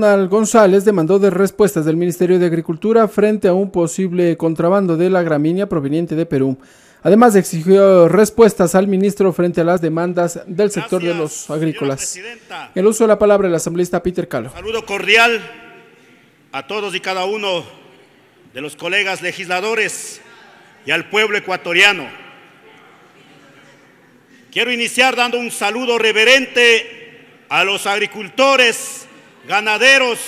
González demandó de respuestas del Ministerio de Agricultura frente a un posible contrabando de la gramínea proveniente de Perú. Además, exigió respuestas al ministro frente a las demandas del sector de los agrícolas. El uso de la palabra del asambleísta Peter Calo. saludo cordial a todos y cada uno de los colegas legisladores y al pueblo ecuatoriano. Quiero iniciar dando un saludo reverente a los agricultores ganaderos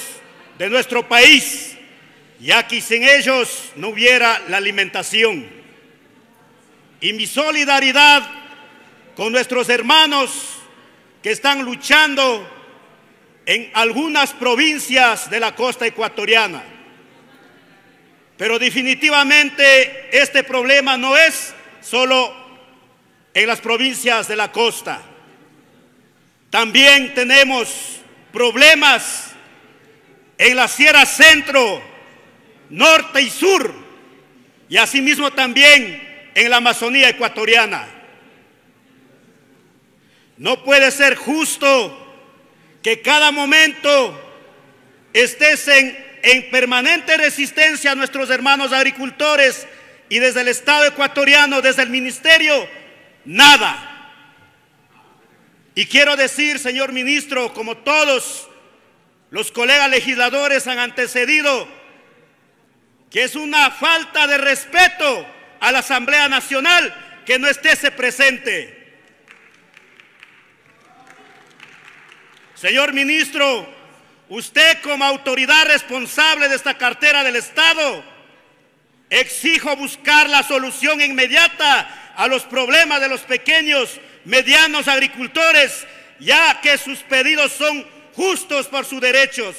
de nuestro país, ya que sin ellos no hubiera la alimentación. Y mi solidaridad con nuestros hermanos que están luchando en algunas provincias de la costa ecuatoriana. Pero definitivamente este problema no es solo en las provincias de la costa. También tenemos problemas en la Sierra Centro, Norte y Sur, y asimismo también en la Amazonía ecuatoriana. No puede ser justo que cada momento estés en, en, permanente resistencia a nuestros hermanos agricultores y desde el Estado ecuatoriano, desde el Ministerio, nada. Y quiero decir, señor ministro, como todos los colegas legisladores han antecedido, que es una falta de respeto a la Asamblea Nacional que no esté presente. Señor ministro, usted como autoridad responsable de esta cartera del Estado, exijo buscar la solución inmediata a los problemas de los pequeños medianos agricultores, ya que sus pedidos son justos por sus derechos.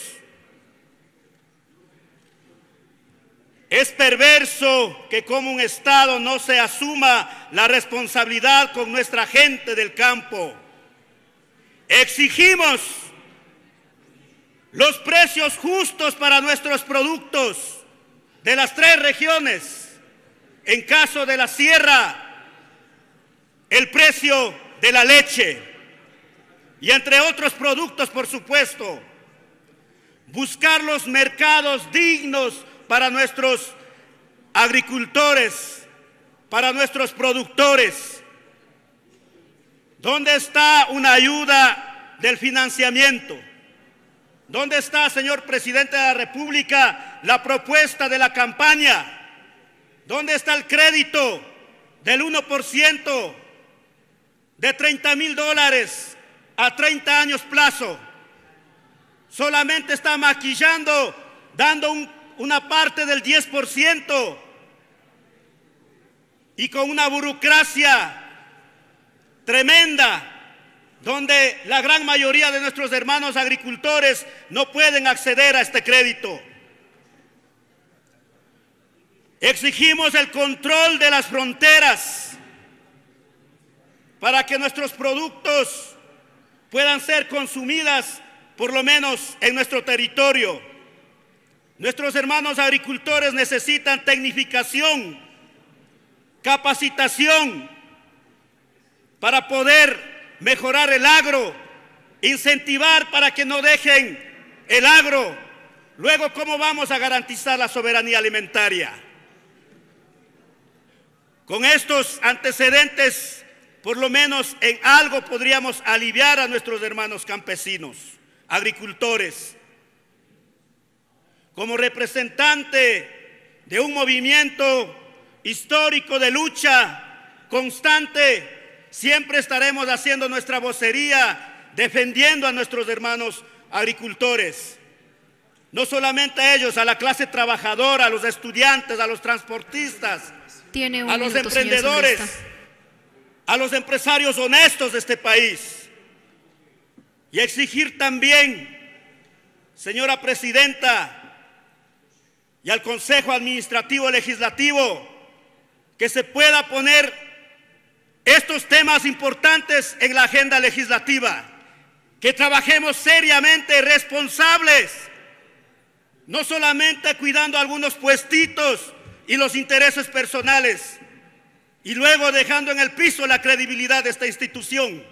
Es perverso que como un Estado no se asuma la responsabilidad con nuestra gente del campo. Exigimos los precios justos para nuestros productos de las tres regiones. En caso de la sierra, el precio de la leche y entre otros productos, por supuesto. Buscar los mercados dignos para nuestros agricultores, para nuestros productores. ¿Dónde está una ayuda del financiamiento? ¿Dónde está, señor presidente de la República, la propuesta de la campaña? ¿Dónde está el crédito del 1%? de 30 mil dólares a 30 años plazo. Solamente está maquillando, dando una parte del 10% y con una burocracia tremenda donde la gran mayoría de nuestros hermanos agricultores no pueden acceder a este crédito. Exigimos el control de las fronteras para que nuestros productos puedan ser consumidas por lo menos en nuestro territorio. Nuestros hermanos agricultores necesitan tecnificación, capacitación para poder mejorar el agro, incentivar para que no dejen el agro. Luego, ¿cómo vamos a garantizar la soberanía alimentaria? Con estos antecedentes por lo menos en algo podríamos aliviar a nuestros hermanos campesinos, agricultores. Como representante de un movimiento histórico de lucha constante, siempre estaremos haciendo nuestra vocería, defendiendo a nuestros hermanos agricultores. No solamente a ellos, a la clase trabajadora, a los estudiantes, a los transportistas, a los emprendedores a los empresarios honestos de este país y exigir también, señora presidenta, y al Consejo Administrativo Legislativo que se pueda poner estos temas importantes en la agenda legislativa, que trabajemos seriamente, responsables, no solamente cuidando algunos puestitos y los intereses personales, y luego dejando en el piso la credibilidad de esta institución.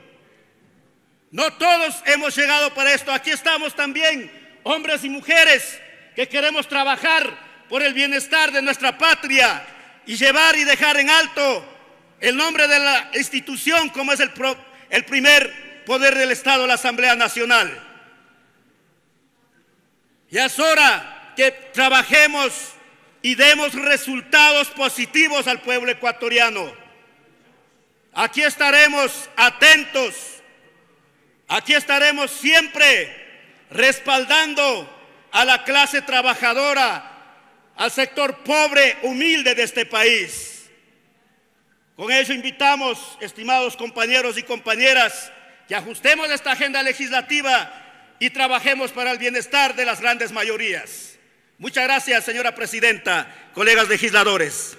No todos hemos llegado para esto, aquí estamos también, hombres y mujeres, que queremos trabajar por el bienestar de nuestra patria y llevar y dejar en alto el nombre de la institución como es el, el primer poder del Estado, la Asamblea Nacional. Y es hora que trabajemos y demos resultados positivos al pueblo ecuatoriano. Aquí estaremos atentos, aquí estaremos siempre respaldando a la clase trabajadora, al sector pobre, humilde de este país. Con ello invitamos, estimados compañeros y compañeras, que ajustemos esta agenda legislativa y trabajemos para el bienestar de las grandes mayorías. Muchas gracias, señora presidenta, colegas legisladores.